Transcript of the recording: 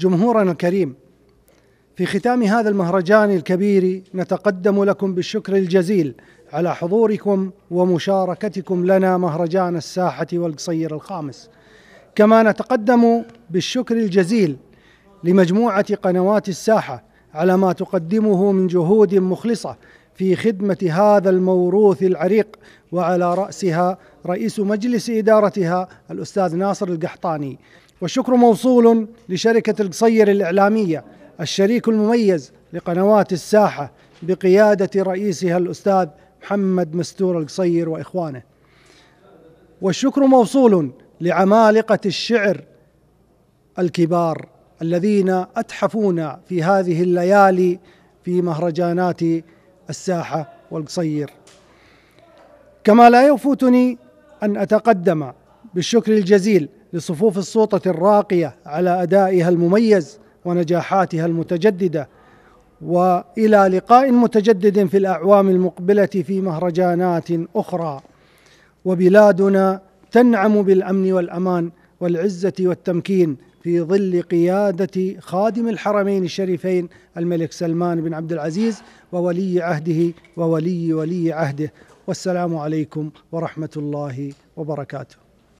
جمهورنا الكريم في ختام هذا المهرجان الكبير نتقدم لكم بالشكر الجزيل على حضوركم ومشاركتكم لنا مهرجان الساحة والقصير الخامس كما نتقدم بالشكر الجزيل لمجموعة قنوات الساحة على ما تقدمه من جهود مخلصة في خدمة هذا الموروث العريق وعلى رأسها رئيس مجلس إدارتها الأستاذ ناصر القحطاني والشكر موصول لشركة القصير الإعلامية الشريك المميز لقنوات الساحة بقيادة رئيسها الأستاذ محمد مستور القصير وإخوانه والشكر موصول لعمالقة الشعر الكبار الذين أتحفونا في هذه الليالي في مهرجانات الساحة والقصير كما لا يفوتني أن أتقدم بالشكر الجزيل لصفوف السلطة الراقية على أدائها المميز ونجاحاتها المتجددة وإلى لقاء متجدد في الأعوام المقبلة في مهرجانات أخرى وبلادنا تنعم بالأمن والأمان والعزة والتمكين في ظل قيادة خادم الحرمين الشريفين الملك سلمان بن عبد العزيز وولي عهده وولي ولي عهده والسلام عليكم ورحمة الله وبركاته